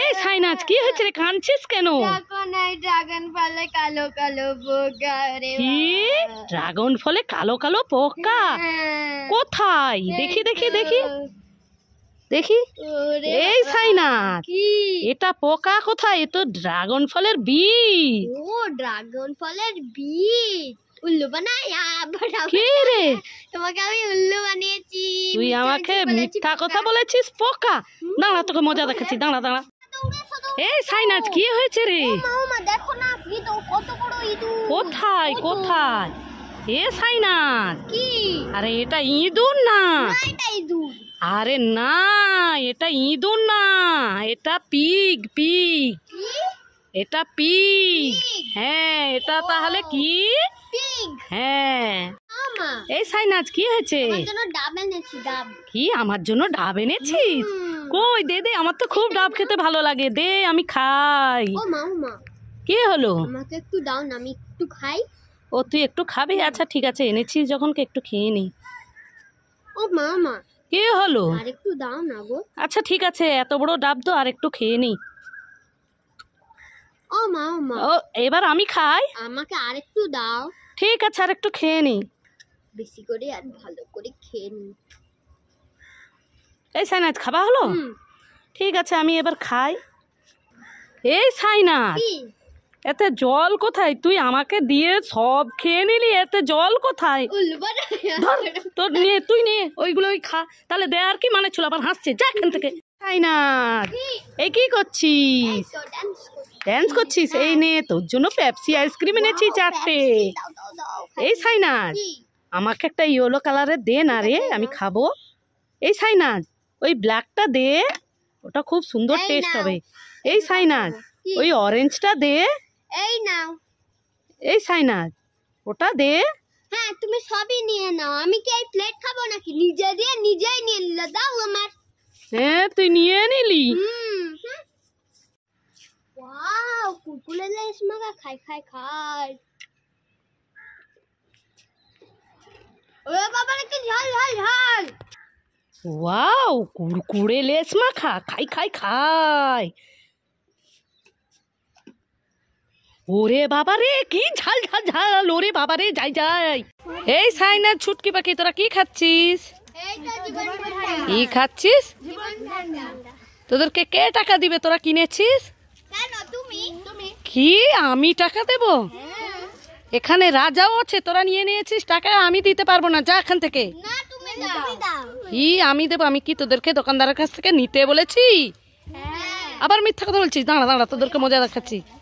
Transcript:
এই সাইনাজ কি হচ্ছে রে কাঁদছিস কেন ড্রাগন ফলে কালো কালো পোকা ড্রাগন ফলে কালো কালো পোকা হ্যাঁ। কোথায় দেখি দেখি দেখি দেখি এই সাইনাথ এটা পোকা কোথায় এ তো ড্রাগন ফলের বি ও ড্রাগন ফলের বীজ উল্লু বানায়া রে তোমাকে আমি উল্লু বানিয়েছি তুই আমাকে মিথ্যা কথা বলেছিস পোকা দাঁড়া তোকে মজা দেখাচ্ছি হ্যাঁ। দাঁড়া দাঁড়া এই সাইনাথ কি হয়েছে রে কোথায় কোথায় এ সাইনাথ কি আরে এটা ইঁদুর না আরে না এটা ইঁদুর না এটা পিগ পিগ এটা পিগ হ্যাঁ এটা তাহলে কি হ্যাঁ এই সাইনাজ কি হয়েছে কি আমার জন্য ডাব এনেছিস কই দে দে আমার তো খুব ডাব খেতে ভালো লাগে দে আমি খাই ও মা মা কে হলো আমাকে একটু দাও না আমি একটু খাই ও তুই একটু খাবি আচ্ছা ঠিক আছে এনেছিস যখন একটু খেয়ে নি ও মা মা কি হলো আর একটু দাও না গো আচ্ছা ঠিক আছে এত বড় ডাব তো আর একটু খেয়ে নি ও মা মা ও এবার আমি খাই আমাকে আর একটু দাও ঠিক আছে আর একটু খেয়ে নি বেশি করে আর ভালো করে খেয়ে নি এই সাইনাজ খাবা হলো ঠিক আছে আমি এবার খাই এই সাইনাথ এতে জল কোথায় তুই আমাকে দিয়ে সব খেয়ে নিলি এতে জল কোথায় তোর নিয়ে তুই নে ওইগুলোই খা তাহলে দে আর কি মানে ছিল আবার হাসছে যা এখান থেকে সাইনাজ এই কি করছিস ড্যান্স করছিস এই নে তোর জন্য পেপসি আইসক্রিম এনেছি চারটে এই সাইনাজ আমাকে একটা ইয়েলো কালারের দে না রে আচ্ছা, আমি খাবো এই সাইনাজ ওই ব্ল্যাকটা দে ওটা খুব সুন্দর টেস্ট হবে এই সাইনাজ ওই অরেঞ্জটা দে এই নাও এই সাইনাজ ওটা দে হ্যাঁ তুমি সবই নিয়ে নাও আমি কি এই প্লেট খাবো নাকি নিজে দিয়ে নিজেই নিয়ে নিল দাও আমার হ্যাঁ তুই নিয়ে নিলি ওয়াও কুকুলে লেস মাগা খাই খাই খাই ও বাবা কি ঝাল ঝাল ঝাল ওয়াও কুড়কুড়ে লেস মাখা খাই খাই খাই ওরে বাবা রে কি ঝাল ঝাল ঝাল ওরে বাবা রে যাই যাই এই সাইনা ছুটকি পাখি তোরা কি খাচ্ছিস কি খাচ্ছিস তোদেরকে কে টাকা দিবে তোরা কিনেছিস কি আমি টাকা দেব এখানে রাজাও আছে তোরা নিয়ে নিয়েছিস টাকা আমি দিতে পারবো না যা এখান থেকে ই আমি দেবো আমি কি তোদেরকে দোকানদারের কাছ থেকে নিতে বলেছি হ্যাঁ। আবার মিথ্যা কথা বলছিস দাঁড়া দাঁড়া তোদেরকে মজা দেখাচ্ছি